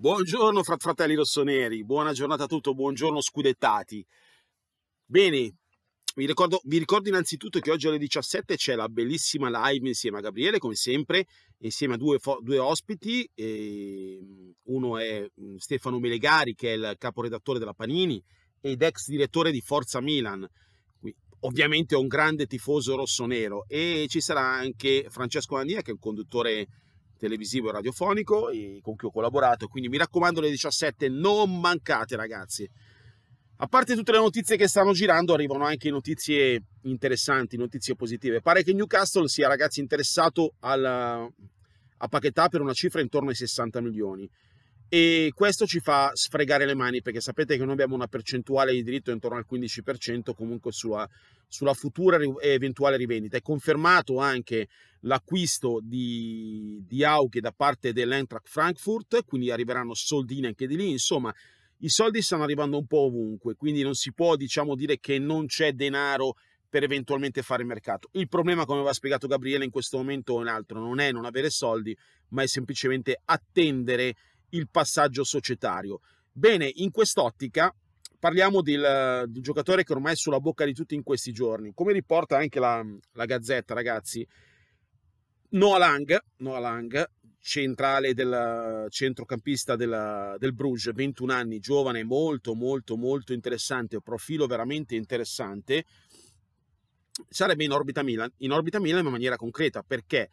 Buongiorno frat fratelli rossoneri, buona giornata a tutti, buongiorno scudettati. Bene, vi ricordo, vi ricordo, innanzitutto che oggi alle 17 c'è la bellissima live insieme a Gabriele, come sempre, insieme a due, due ospiti. Ehm, uno è mm, Stefano Melegari, che è il caporedattore della Panini ed ex direttore di Forza Milan. Ovviamente è un grande tifoso rossonero e ci sarà anche Francesco Andia, che è un conduttore televisivo e radiofonico con cui ho collaborato. Quindi mi raccomando, le 17 non mancate, ragazzi. A parte tutte le notizie che stanno girando, arrivano anche notizie interessanti, notizie positive. Pare che Newcastle sia, ragazzi, interessato alla, a Paquetà per una cifra intorno ai 60 milioni e questo ci fa sfregare le mani perché sapete che noi abbiamo una percentuale di diritto intorno al 15% comunque sulla, sulla futura e eventuale rivendita. È confermato anche l'acquisto di, di Auche da parte dell'Eintracht Frankfurt, quindi arriveranno soldini anche di lì, insomma i soldi stanno arrivando un po' ovunque, quindi non si può diciamo, dire che non c'è denaro per eventualmente fare mercato. Il problema, come aveva spiegato Gabriele in questo momento o in altro, non è non avere soldi, ma è semplicemente attendere il passaggio societario. Bene, in quest'ottica parliamo del, del, giocatore che ormai è sulla bocca di tutti in questi giorni. Come riporta anche la, la Gazzetta, ragazzi, Noah Lang, Noah Lang centrale del centrocampista della, del Bruges, 21 anni, giovane, molto molto molto interessante, profilo veramente interessante, sarebbe in orbita Milan, in orbita Milan in maniera concreta, perché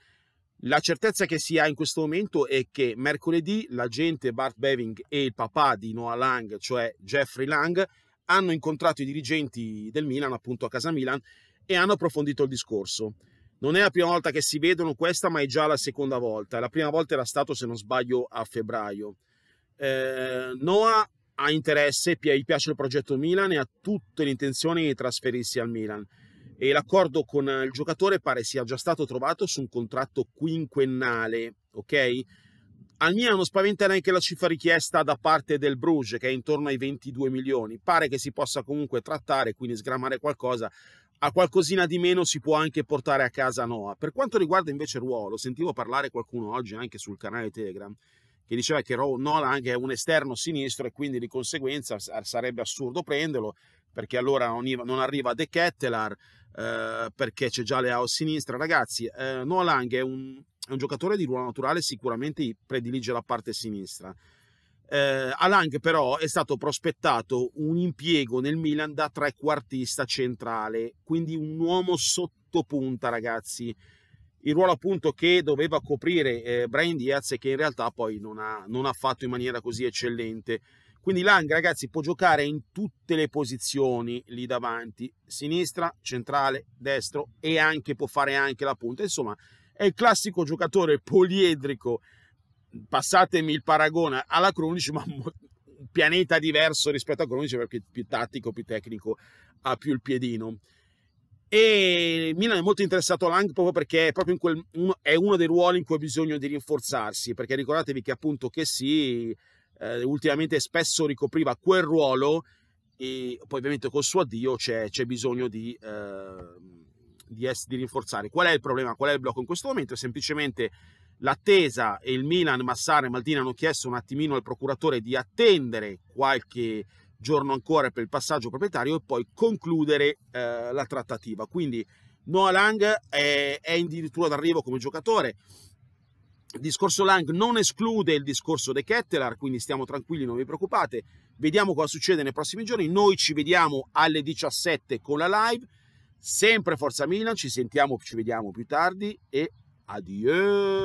la certezza che si ha in questo momento è che mercoledì l'agente Bart Beving e il papà di Noah Lang, cioè Jeffrey Lang, hanno incontrato i dirigenti del Milan, appunto a casa Milan, e hanno approfondito il discorso. Non è la prima volta che si vedono questa, ma è già la seconda volta. La prima volta era stato, se non sbaglio, a febbraio. Eh, Noah ha interesse, gli piace il progetto Milan e ha tutte le intenzioni di trasferirsi al Milan e l'accordo con eh, il giocatore pare sia già stato trovato su un contratto quinquennale, ok? Al Milan non spaventa neanche la cifra richiesta da parte del Bruges, che è intorno ai 22 milioni. Pare che si possa comunque trattare, quindi sgramare qualcosa. A qualcosina di meno si può anche portare a casa Noah. Per quanto riguarda invece il ruolo, sentivo parlare qualcuno oggi anche sul canale Telegram che diceva che Noah anche è un esterno sinistro e quindi di conseguenza sarebbe assurdo prenderlo perché allora non arriva De Kettelar, eh, perché c'è già Leao a sinistra. Ragazzi, eh, Noah Lang è un, è un, giocatore di ruolo naturale, sicuramente predilige la parte sinistra. Eh, a Lang però è stato prospettato un impiego nel Milan da trequartista centrale, quindi un uomo sotto punta, ragazzi. Il ruolo appunto che doveva coprire eh, Brian Diaz e che in realtà poi non ha, non ha fatto in maniera così eccellente. Quindi Lang, ragazzi, può giocare in tutte le posizioni lì davanti, sinistra, centrale, destro e anche può fare anche la punta. Insomma, è il classico giocatore poliedrico, passatemi il paragone alla Cronici, ma un pianeta diverso rispetto a Cronici perché è più tattico, più tecnico, ha più il piedino. E Milan è molto interessato a Lang proprio perché è, proprio quel, è uno dei ruoli in cui ha bisogno di rinforzarsi, perché ricordatevi che appunto che sì eh, ultimamente spesso ricopriva quel ruolo e poi ovviamente col suo addio c'è, bisogno di, eh, di, di, rinforzare. Qual è il problema? Qual è il blocco in questo momento? È semplicemente l'attesa e il Milan, Massara e Maldini hanno chiesto un attimino al procuratore di attendere qualche giorno ancora per il passaggio proprietario e poi concludere eh, la trattativa. Quindi Noah Lang è, è addirittura d'arrivo come giocatore, il discorso Lang non esclude il discorso De Kettler, quindi stiamo tranquilli, non vi preoccupate. Vediamo cosa succede nei prossimi giorni. Noi ci vediamo alle 17 con la live. Sempre Forza Milan, ci sentiamo, ci vediamo più tardi e addio.